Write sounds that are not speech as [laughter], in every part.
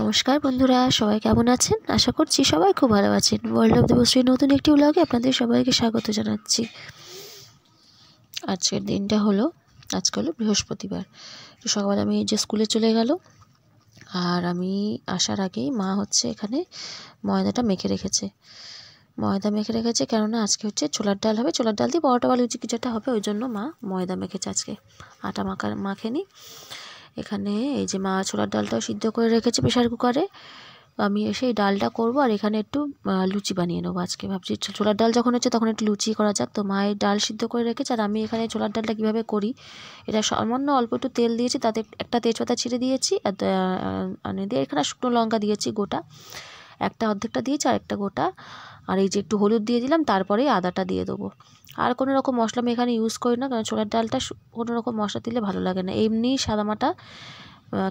নমস্কার বন্ধুরা সবাই কেমন আছেন আশা করছি সবাই খুব ভালো আছেন ওয়ার্ল্ড অফ দেবশ্রী নতুন একটি ব্লগে আপনাদের সবাইকে স্বাগত জানাচ্ছি আজকের দিনটা হলো আজকে হলো বৃহস্পতিবার তো সকাল আমি যে স্কুলে চলে গেল আর আমি আসার আগেই মা হচ্ছে এখানে ময়দাটা মেখে রেখেছে ময়দা মেখে রেখেছে কেননা আজকে হচ্ছে ছোলার ডাল হবে ছোলার ডাল দিয়ে পরোটা বালু লুচি কিছুটা হবে ওই জন্য মা ময়দা মেখেছে আজকে আটা মাখা মাখেনি এখানে এই যে মা ছোলার ডালটাও সিদ্ধ করে রেখেছি প্রেশার কুকারে আমি এসে এই ডালটা করব আর এখানে একটু লুচি বানিয়ে নেবো আজকে ভাবছি ছোলার ডাল যখন হচ্ছে তখন একটু লুচি করা যাক তো মায়ের ডাল সিদ্ধ করে রেখেছে আর আমি এখানে ছোলার ডালটা কীভাবে করি এটা সামান্য অল্প একটু তেল দিয়েছি তাতে একটা তেজপাতা ছিঁড়ে দিয়েছি আর দিয়ে এখানে শুকনো লঙ্কা দিয়েছি গোটা একটা অর্ধেকটা দিয়েছি আর একটা গোটা আর এই যে একটু হলুদ দিয়ে দিলাম তারপরে আদাটা দিয়ে দেবো আর কোনো রকম মশলা আমি এখানে ইউজ করি না কারণ ছোলার ডালটা কোনো রকম মশলা দিলে ভালো লাগে না এমনি সাদামাটা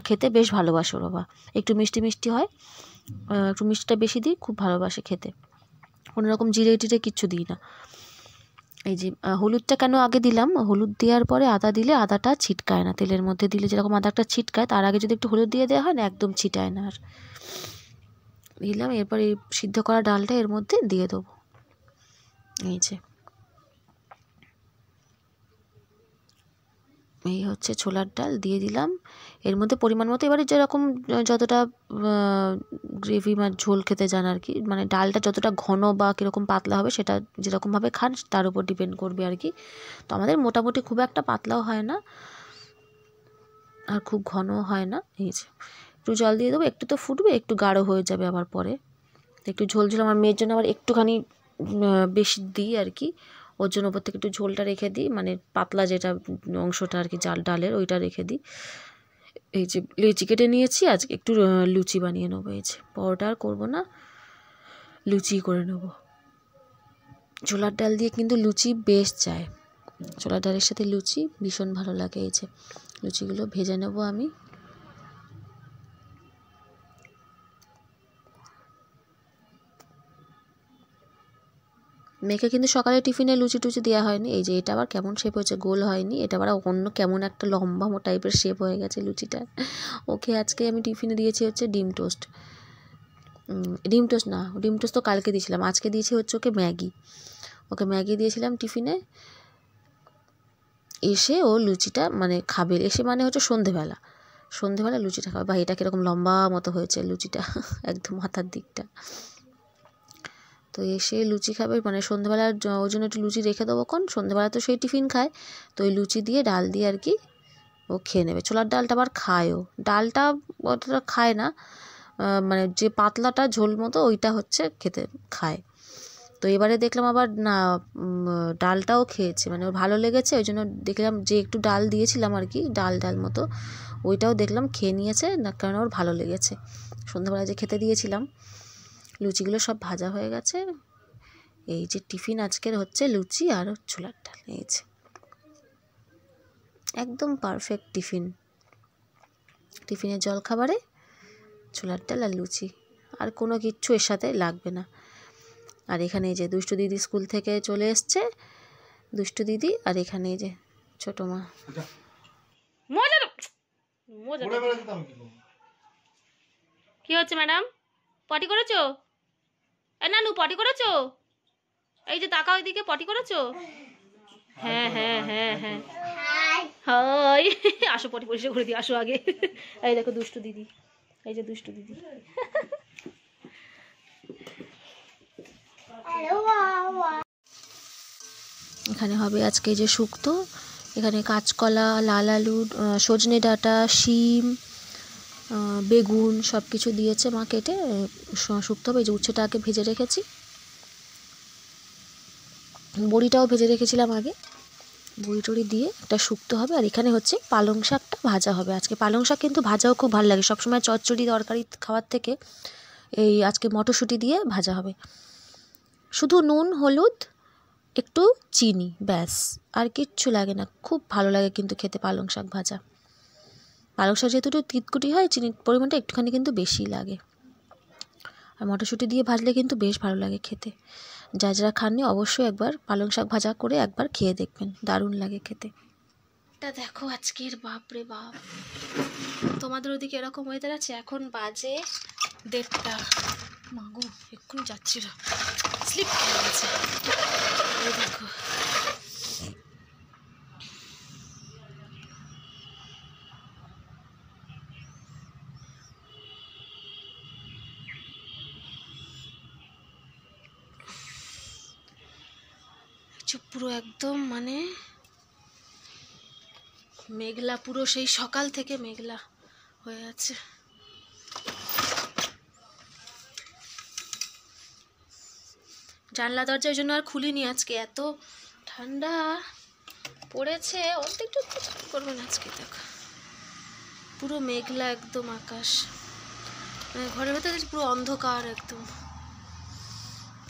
খেতে বেশ ভালোবাসে বাবা একটু মিষ্টি মিষ্টি হয় একটু মিষ্টিটা বেশি দিই খুব ভালোবাসে খেতে কোনো রকম জিরে টিরে কিচ্ছু দিই না এই যে হলুদটা কেন আগে দিলাম হলুদ দেওয়ার পরে আদা দিলে আদাটা ছিটকায় না তেলের মধ্যে দিলে যেরকম আদাটা ছিটকায় তার আগে যদি একটু হলুদ দিয়ে দেওয়া হয় না একদম ছিটায় না আর দিলাম এরপর এই সিদ্ধ করা ডালটা এর মধ্যে দিয়ে দেবো এই যে এই হচ্ছে ছোলার ডাল দিয়ে দিলাম এর মধ্যে পরিমাণ মতো এবারে যেরকম যতটা গ্রেভি বা ঝোল খেতে যান আর কি মানে ডালটা যতটা ঘন বা কীরকম পাতলা হবে সেটা যেরকমভাবে খান তার উপর ডিপেন্ড করবে আর কি তো আমাদের মোটামুটি খুব একটা পাতলাও হয় না আর খুব ঘনও হয় না এই যে একটু জল দিয়ে দেবো একটু তো ফুটবে একটু গাঢ় হয়ে যাবে আবার পরে একটু ঝোল ঝোল আমার মেয়ের জন্য আবার একটুখানি বেশি দিই আর কি ওর জন্য ওপর থেকে একটু ঝোলটা রেখে দিই মানে পাতলা যেটা অংশটা আর কি জাল ডালের ওইটা রেখে দিই এই যে লুচি কেটে নিয়েছি আজকে একটু লুচি বানিয়ে নেবো এই যে পরোটা আর করবো না লুচি করে নেবো ছোলার ডাল দিয়ে কিন্তু লুচি বেশ যায় ছোলার ডালের সাথে লুচি ভীষণ ভালো লাগে এই যে লুচিগুলো ভেজে নেবো আমি মেয়েকে কিন্তু সকালে টিফিনে লুচি টুচি দেওয়া হয়নি এই যে এটা আবার কেমন শেপ হয়েছে গোল হয়নি এটা আবার অন্য কেমন একটা লম্বা টাইপের শেপ হয়ে গেছে লুচিটা ওকে আজকে আমি টিফিনে দিয়েছি হচ্ছে ডিম টোস্ট ডিম টোস্ট না ডিম টোস্ট তো কালকে দিয়েছিলাম আজকে দিয়েছি হচ্ছে ওকে ম্যাগি ওকে ম্যাগি দিয়েছিলাম টিফিনে এসে ও লুচিটা মানে খাবে এসে মানে হচ্ছে সন্ধেবেলা সন্ধেবেলা লুচিটা খাবে বা এটা কীরকম লম্বা মতো হয়েছে লুচিটা [laughs] একদম মাথার দিকটা তো এসে লুচি খাবে মানে সন্ধ্যাবেলার ওই জন্য একটু লুচি রেখে দেবো কোন সন্ধ্যাবেলা তো সেই টিফিন খায় তো ওই লুচি দিয়ে ডাল দিয়ে আর কি ও খেয়ে নেবে ছোলার ডালটা আবার খায়ও ডালটা অতটা খায় না মানে যে পাতলাটা ঝোল মতো ওইটা হচ্ছে খেতে খায় তো এবারে দেখলাম আবার না ডালটাও খেয়েছে মানে ওর ভালো লেগেছে ওই জন্য দেখলাম যে একটু ডাল দিয়েছিলাম আর কি ডাল ডাল মতো ওইটাও দেখলাম খেয়ে নিয়েছে না কারণ ওর ভালো লেগেছে সন্ধ্যাবেলা যে খেতে দিয়েছিলাম লুচিগুলো সব ভাজা হয়ে গেছে এই যে টিফিন আজকের হচ্ছে লুচি আর ছোলার ডাল এই যে একদম পারফেক্ট টিফিন টিফিনের জল খাবারে ছোলার ডাল আর লুচি আর কোনো কিচ্ছু এর সাথে লাগবে না আর এখানে এই যে দুষ্টু দিদি স্কুল থেকে চলে এসছে দুষ্টু দিদি আর এখানে এই যে ছোট মা আচ্ছা। কি হচ্ছে ম্যাডাম পটি করেছো নানু পটি করেছো এই যে তাকা ওইদিকে পটি করেছো হ্যাঁ হ্যাঁ হ্যাঁ হ্যাঁ হাই আসো পটি পরিষ্কার করে দিই আসো আগে এই দেখো দুষ্টু দিদি এই যে দুষ্টু দিদি এখানে হবে আজকে যে শুক্তো এখানে কাঁচকলা লাল আলু সজনে ডাঁটা শিম বেগুন সব কিছু দিয়েছে মা কেটে শুক্ত হবে যে উচ্ছেটা আগে ভেজে রেখেছি বড়িটাও ভেজে রেখেছিলাম আগে বড়ি টড়ি দিয়ে একটা শুক্ত হবে আর এখানে হচ্ছে পালং শাকটা ভাজা হবে আজকে পালং শাক কিন্তু ভাজাও খুব ভালো লাগে সবসময় চচ্চড়ি তরকারি খাওয়ার থেকে এই আজকে মটরশুঁটি দিয়ে ভাজা হবে শুধু নুন হলুদ একটু চিনি ব্যাস আর কিচ্ছু লাগে না খুব ভালো লাগে কিন্তু খেতে পালং শাক ভাজা পালক শাক যেহেতু একটু তিতকুটি হয় চিনির পরিমাণটা একটুখানি কিন্তু বেশি লাগে আর মটরশুঁটি দিয়ে ভাজলে কিন্তু বেশ ভালো লাগে খেতে যা যারা খাননি অবশ্যই একবার পালং শাক ভাজা করে একবার খেয়ে দেখবেন দারুণ লাগে খেতে এটা দেখো আজকের বাপরে বাপ তোমাদের ওদিকে এরকম ওয়েদার আছে এখন বাজে দেড়টা মাগো এক্ষুনি যাচ্ছি স্লিপ খেয়ে গেছে দেখো মানে মেঘলা পুরো সেই সকাল থেকে মেঘলা হয়ে আছে জানলা দরজা ওই জন্য আর খুলিনি আজকে এত ঠান্ডা পড়েছে অল্প একটু করবেন আজকে দেখ পুরো মেঘলা একদম আকাশ মানে ঘরের ভেতরে পুরো অন্ধকার একদম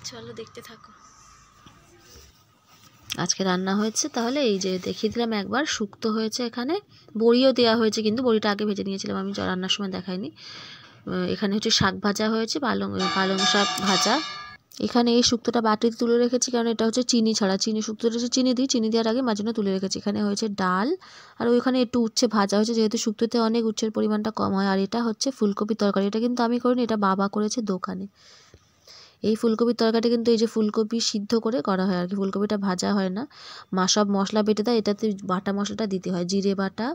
চলো দেখতে থাকো আজকে রান্না হয়েছে তাহলে এই যে দেখিয়ে দিলাম একবার শুক্তো হয়েছে এখানে বড়িও দেওয়া হয়েছে কিন্তু বড়িটা আগে ভেজে নিয়েছিলাম আমি রান্নার সময় দেখাইনি এখানে হচ্ছে শাক ভাজা হয়েছে পালং পালং শাক ভাজা এখানে এই শুক্তোটা বাটিতে তুলে রেখেছি কারণ এটা হচ্ছে চিনি ছাড়া চিনি শুক্তোটা হচ্ছে চিনি দিই চিনি দেওয়ার আগে মাঝে তুলে রেখেছি এখানে হয়েছে ডাল আর ওইখানে একটু উচ্ছে ভাজা হয়েছে যেহেতু শুক্তোতে অনেক উচ্ছের পরিমাণটা কম হয় আর এটা হচ্ছে ফুলকপির তরকারি এটা কিন্তু আমি করিনি এটা বাবা করেছে দোকানে এই ফুলকপির তরকারিটা কিন্তু এই যে ফুলকপি সিদ্ধ করে করা হয় আর কি ফুলকপিটা ভাজা হয় না মা সব মশলা বেটে দেয় এটাতে বাটা মশলাটা দিতে হয় জিরে বাটা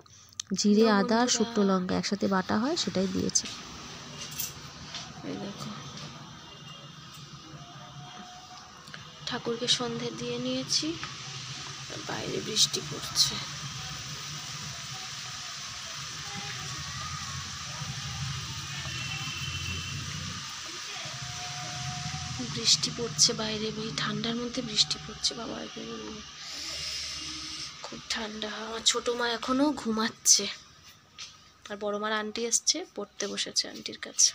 জিরে আদা শুকনো লঙ্কা একসাথে বাটা হয় সেটাই দিয়েছি ঠাকুরকে সন্ধে দিয়ে নিয়েছি বাইরে বৃষ্টি পড়ছে বৃষ্টি পড়ছে বাইরে এই ঠান্ডার মধ্যে বৃষ্টি পড়ছে বাবা খুব ঠান্ডা আমার ছোটো মা এখনও ঘুমাচ্ছে আর বড় মার আন্টি এসছে পড়তে বসেছে আন্টির কাছে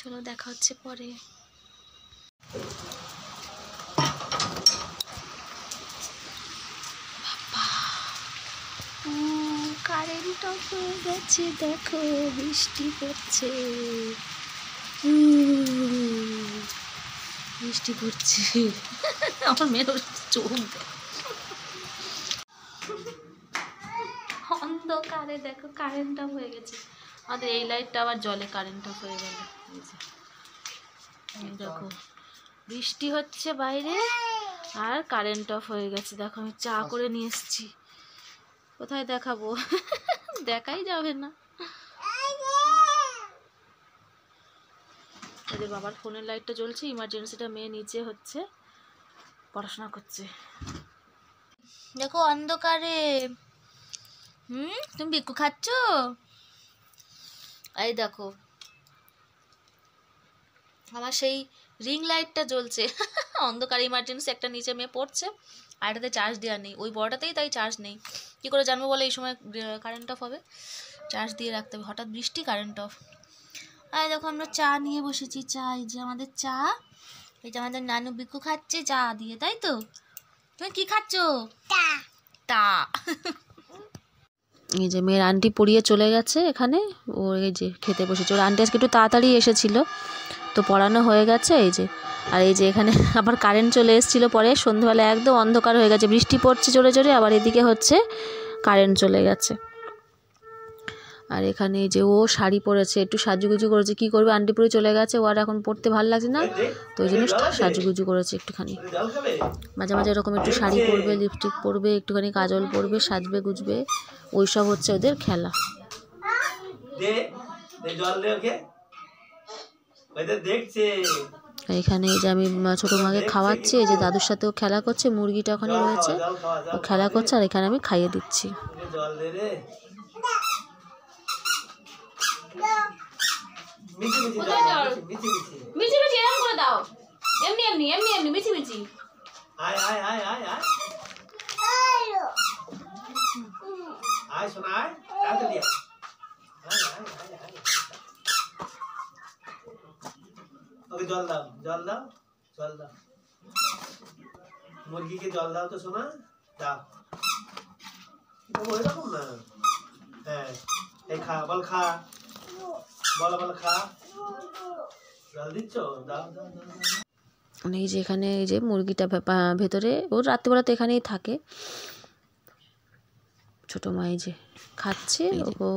চলো দেখা হচ্ছে পরে কারেন্ট অফ হয়ে গেছে দেখো বৃষ্টি পড়ছে হুম বৃষ্টি পড়ছে আমার মেয়ের চোখ অন্ধকারে দেখো কারেন্ট অফ হয়ে গেছে আমাদের এই লাইটটা আবার জলে কারেন্ট অফ হয়ে গেল দেখো বৃষ্টি হচ্ছে বাইরে আর কারেন্ট অফ হয়ে গেছে দেখো আমি চা করে নিয়ে এসছি কোথায় দেখাবো দেখাই যাবে না এদের বাবার ফোনের লাইটটা জ্বলছে ইমার্জেন্সিটা মেয়ে নিচে হচ্ছে পড়াশোনা করছে দেখো অন্ধকারে হুম তুমি ভিক্ষু খাচ্ছ এই দেখো আমার সেই রিং লাইটটা জ্বলছে [laughs] অন্ধকার ইমার্জেন্সি একটা নিচে মেয়ে পড়ছে আর এটাতে চার্জ দেওয়া নেই ওই বড়টাতেই তাই চার্জ নেই কী করে জানবো বলে এই সময় কারেন্ট অফ হবে চার্জ দিয়ে রাখতে হবে হঠাৎ বৃষ্টি কারেন্ট অফ আর দেখো আমরা চা নিয়ে বসেছি চা এই যে আমাদের চা এই যে আমাদের নানু বিকু খাচ্ছে চা দিয়ে তাই তো তুমি কি খাচ্ছ তা এই যে মেয়ের আন্টি পড়িয়ে চলে গেছে এখানে ও এই যে খেতে বসেছে ওর আন্টি আজকে একটু তাড়াতাড়ি এসেছিল তো পড়ানো হয়ে গেছে এই যে আর এই যে এখানে [laughs] আবার কারেন্ট চলে এসেছিলো পরে সন্ধ্যাবেলা একদম অন্ধকার হয়ে গেছে বৃষ্টি পড়ছে জোরে জোরে আবার এদিকে হচ্ছে কারেন্ট চলে গেছে আর এখানে যে ও শাড়ি পরেছে একটু সাজুগুজু করেছে কি করবে আন্টি পরে চলে গেছে ও আর এখন পড়তে ভালো লাগছে না তো ওই জন্য সাজুগুজু করেছে একটুখানি মাঝে মাঝে এরকম একটু শাড়ি পরবে লিপস্টিক পরবে একটুখানি কাজল পরবে সাজবে গুজবে ওই সব হচ্ছে ওদের খেলা এখানে যে আমি ছোটো মাকে খাওয়াচ্ছি এই যে দাদুর সাথে ও খেলা করছে মুরগিটা ওখানে রয়েছে ও খেলা করছে আর এখানে আমি খাইয়ে দিচ্ছি মিচি মিচি এরকম করে দাও এমনি এমনি এমনি এমনি মিচি মিচি আয় আয় আয় আয় আয় আয় শোনা আয় তাড়াতাড়ি আয় আয় আয় আয় ওকে জল দাও জল দাও জল দাও মুরগিকে জল দাও তো শোনা দাও ওই রকম না হ্যাঁ এই খা বল খা মানে এই যে এখানে এই যে মুরগিটা ভেতরে ও রাত্রিবেলা তো এখানেই থাকে ছোট মা এই যে খাচ্ছে ও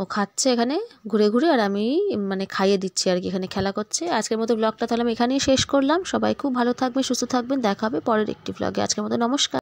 ও খাচ্ছে এখানে ঘুরে ঘুরে আর আমি মানে খাইয়ে দিচ্ছি আর কি এখানে খেলা করছে আজকের মতো ব্লগটা তাহলে আমি এখানেই শেষ করলাম সবাই খুব ভালো থাকবেন সুস্থ থাকবেন দেখাবে পরের একটি ব্লগে আজকের মতো নমস্কার